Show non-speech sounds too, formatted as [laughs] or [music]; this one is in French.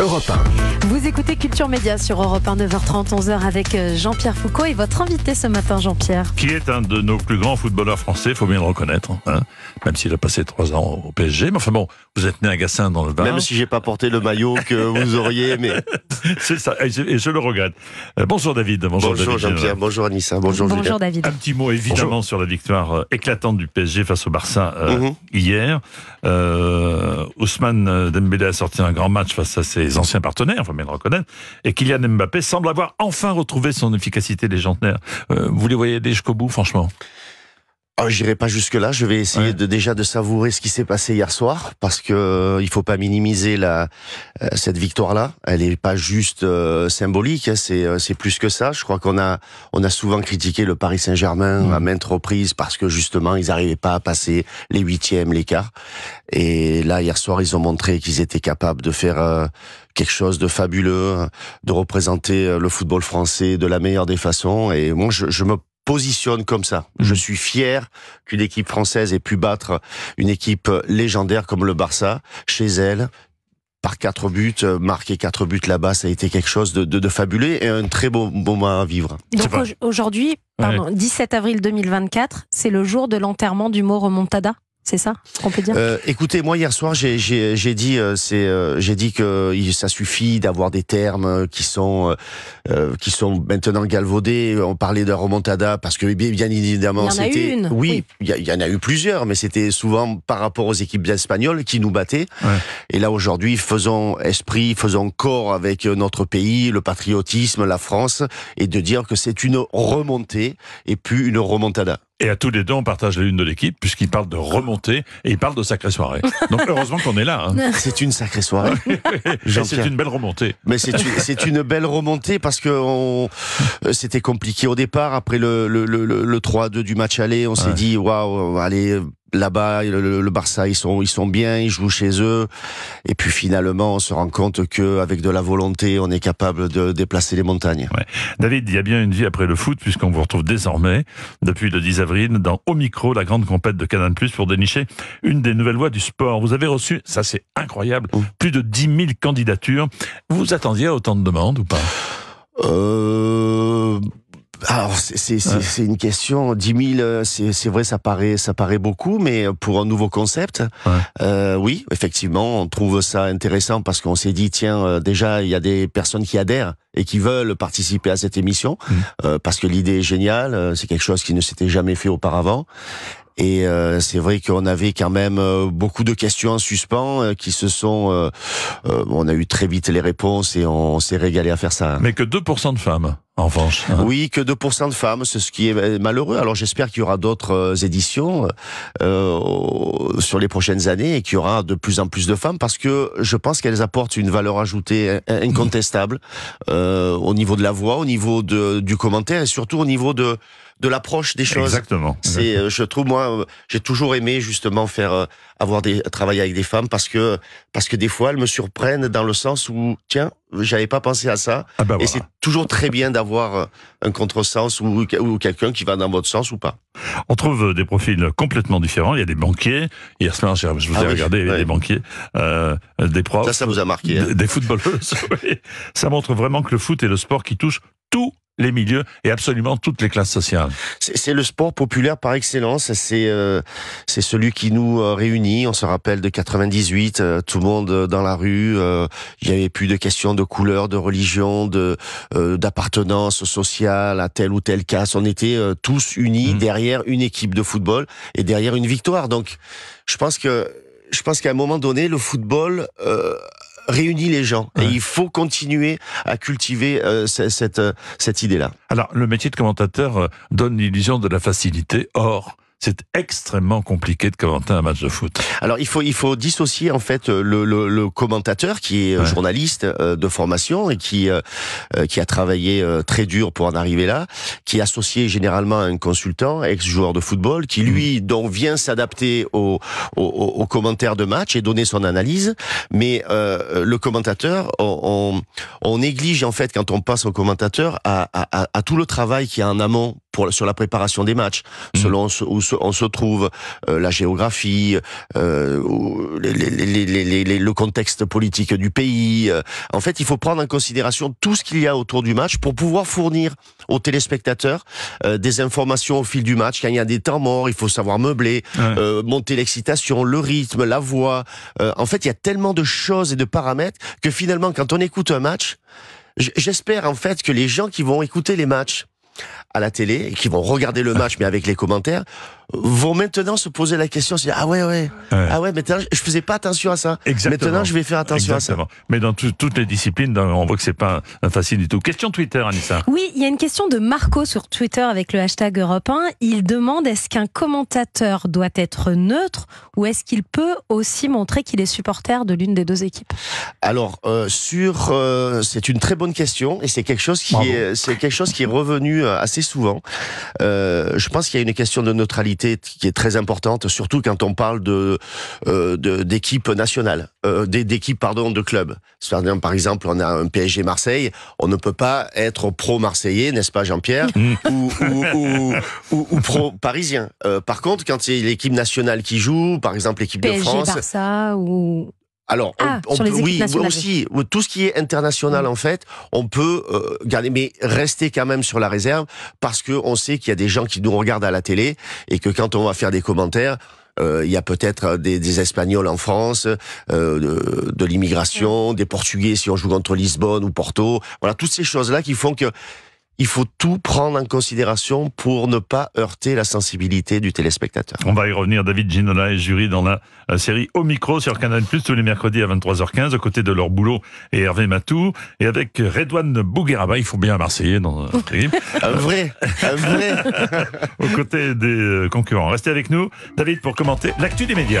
Europe Vous écoutez Culture Média sur Europe 1, 9h30, 11h avec euh, Jean-Pierre Foucault et votre invité ce matin, Jean-Pierre. Qui est un de nos plus grands footballeurs français, faut bien le reconnaître, hein, même s'il a passé trois ans au PSG. Mais enfin bon, vous êtes né à Gassin dans le Même si j'ai pas porté le maillot que vous auriez aimé. [laughs] C'est ça, et je, le regrette. Euh, bonjour David. Bonjour, bonjour Jean-Pierre, euh, bonjour Anissa, bonjour Bonjour David. Un petit mot évidemment sur la victoire éclatante du PSG face au Barça mhm. hier. Ousmane Dembélé a sorti un grand match face à ses anciens partenaires, faut bien le reconnaître, et Kylian Mbappé semble avoir enfin retrouvé son efficacité légendaire. Euh, vous les voyez aller jusqu'au bout, franchement je ah, J'irai pas jusque là. Je vais essayer de déjà de savourer ce qui s'est passé hier soir parce que euh, il faut pas minimiser la euh, cette victoire là. Elle est pas juste euh, symbolique. Hein. c'est euh, c'est plus que ça. Je crois qu'on a on a souvent critiqué le Paris Saint Germain mm. à maintes reprises parce que justement ils n'arrivaient pas à passer les huitièmes, les quarts. Et là hier soir ils ont montré qu'ils étaient capables de faire quelque chose de fabuleux, hein, de représenter le football français de la meilleure des façons. Et moi, je, je me positionne comme ça. Je mm. suis fier qu'une équipe française ait pu battre une équipe légendaire comme le Barça chez elle par quatre buts, euh, marquer quatre buts là-bas, ça a été quelque chose de, de, fabuleux et un très beau moment à vivre. Donc aujourd'hui, 17 avril 2024, c'est le jour de l'enterrement du mot remontada c'est ça qu'on peut dire euh, Écoutez, moi hier soir, j'ai euh, euh, dit, que ça suffit d'avoir des termes qui sont, qui sont maintenant galvaudés. On parlait de remontada parce que bien, évidemment, c'était, oui, il oui. y, y, en a eu plusieurs, mais c'était souvent par rapport aux équipes espagnoles qui nous battaient. Et là aujourd'hui, faisons esprit, faisons corps avec notre pays, le patriotisme, la France, et de dire que c'est une remontée et puis une remontada. Et à tous les deux, on partage la lune de l'équipe, puisqu'il parle de remontée et il parle de sacrée soirée. Donc heureusement qu'on est là. Hein. [laughs] C'est une sacrée soirée. [laughs] c'est une belle remontée. Mais c'est une, belle remontée parce que euh, c'était compliqué au départ. Après le, 3-2 du match aller, on s'est dit waouh, allez, là-bas, le, Barça, ils sont, ils sont bien, ils jouent chez eux. Et puis finalement, on se rend compte que avec de la volonté, on est capable de déplacer les montagnes. David, il y a bien une vie après le foot, puisqu'on vous retrouve désormais, depuis le 10 avril, dans Au Micro, la grande compète de Canal Plus, pour dénicher une des nouvelles voies du sport. Vous avez reçu, ça c'est incroyable, mmh. plus de 10 000 candidatures. Vous attendiez autant de demandes ou pas euh, alors c'est une question. 10 000, c'est vrai, ça paraît, ça paraît beaucoup, mais pour un nouveau concept, euh, oui, effectivement, on trouve ça intéressant parce qu'on s'est dit, tiens, euh, déjà, il y a des personnes qui adhèrent et qui veulent participer à cette émission mm. euh, parce que l'idée est géniale, c'est quelque chose qui ne s'était jamais fait auparavant. Et euh, c'est vrai qu'on avait quand même euh, beaucoup de questions en suspens euh, qui se sont... on a eu très vite les réponses et on s'est régalé à faire ça. Mais que 2% de femmes en revanche. Hein. Oui, que 2% de femmes, c'est ce qui est malheureux. Alors j'espère qu'il y aura d'autres éditions euh, sur les prochaines années et qu'il y aura de plus en plus de femmes parce que je pense qu'elles apportent une valeur ajoutée incontestable euh, au niveau de la voix, au niveau de, du commentaire et surtout au niveau de de l'approche des choses. Exactement. C'est, euh, je trouve moi, euh, j'ai toujours aimé justement faire euh, avoir des travailler avec des femmes parce que parce que des fois elles me surprennent dans le sens où tiens j'avais pas pensé à ça ah ben et c'est toujours très bien d'avoir un contresens ou, ou quelqu'un qui va dans votre sens ou pas. On trouve des profils complètement différents. Il y a des banquiers. Hier soir, je vous ah ai regardé des banquiers, des profs. Ça, ça vous a marqué. Hein. Des, footballeuses. [laughs] Ça montre vraiment que le foot est le sport qui touche tout les milieux et absolument toutes les classes sociales. C'est le sport populaire par excellence. C'est euh, c'est celui qui nous euh, réunit. On se rappelle de 98, euh, tout le monde dans la rue. Il n'y avait plus de questions de couleur, de religion, de d'appartenance sociale à telle ou telle casse. On était tous unis mmh. derrière une équipe de football et derrière une victoire. Donc, je pense que je pense qu'à un moment donné, le football réunit les gens. Et il faut continuer à cultiver euh, cette, euh, cette idée-là. Alors, le métier de commentateur euh, donne l'illusion de la facilité. Or, c'est extrêmement compliqué de commenter un match de foot. Alors il faut il faut dissocier en fait le, commentateur qui est euh, journaliste euh, de formation et qui euh, qui a travaillé très dur pour en arriver là, qui est associé généralement à un consultant ex joueur de football qui lui mm. donc vient s'adapter aux commentaires de match et donner son analyse, mais le commentateur on, on, néglige en fait quand on passe au commentateur à, tout le travail qui a en amont sur la préparation des matchs, mm. selon où on se trouve, euh, la géographie, euh, le contexte politique du pays. Euh. En fait, il faut prendre en considération tout ce qu'il y a autour du match pour pouvoir fournir aux téléspectateurs des informations au fil du match. Quand il y a des temps morts, il faut savoir meubler, monter l'excitation, le rythme, la voix. en fait, il y a tellement de choses et de paramètres que finalement, quand on écoute un match, J'espère en fait que les gens qui vont écouter les matchs à la télé et qui vont regarder le match mais avec les commentaires, vont maintenant se poser la question, se dire ah ouais ouais, ah ouais maintenant je faisais pas attention à ça. Exactement. Maintenant je vais faire attention à ça. Mais dans toutes les disciplines, on voit que c'est pas facile du tout. Question Twitter, Anissa. Oui, il y a une question de Marco sur Twitter avec le hashtag Europe 1. Il demande est-ce qu'un commentateur doit être neutre ou est-ce qu'il peut aussi montrer qu'il est supporter de l'une des deux équipes Alors euh, sur, euh, c'est une très bonne question et c'est quelque chose qui est, c'est quelque chose qui est revenu euh, assez souvent. je pense qu'il y a une question de neutralité qui est très importante, surtout quand on parle de euh, d'équipe, nationales, euh, d'équipes pardon de clubs. Par exemple, on a un PSG Marseille, on ne peut pas être pro marseillais, n'est-ce pas Jean-Pierre, mm. [laughs] ou, pro parisien. Euh, par contre, quand c'est l'équipe nationale qui joue, par exemple l'équipe de France, ça ou alors, on, ah, oui, aussi, tout ce qui est international, mm. en fait, on peut euh, garder, mais rester quand même sur la réserve, parce qu'on sait qu'il y a des gens qui nous regardent à la télé, et que quand on va faire des commentaires, euh, il y a peut-être des, Espagnols en France, euh, de, de l'immigration, mm. des Portugais si on joue contre Lisbonne ou Porto. Voilà, toutes ces choses-là qui font que il faut tout prendre en considération pour ne pas heurter la sensibilité du téléspectateur. On va y revenir, David Ginola et jury dans la euh, série Au micro sur Canal Plus tous les mercredis à 23h15, aux côtés de leur boulot et Hervé Matou, et avec Redouane Bougueraba, il faut bien un Marseillais dans un [laughs] un vrai, un vrai. [laughs] aux côtés des euh, concurrents. Restez avec nous, David, pour commenter l'actu des médias.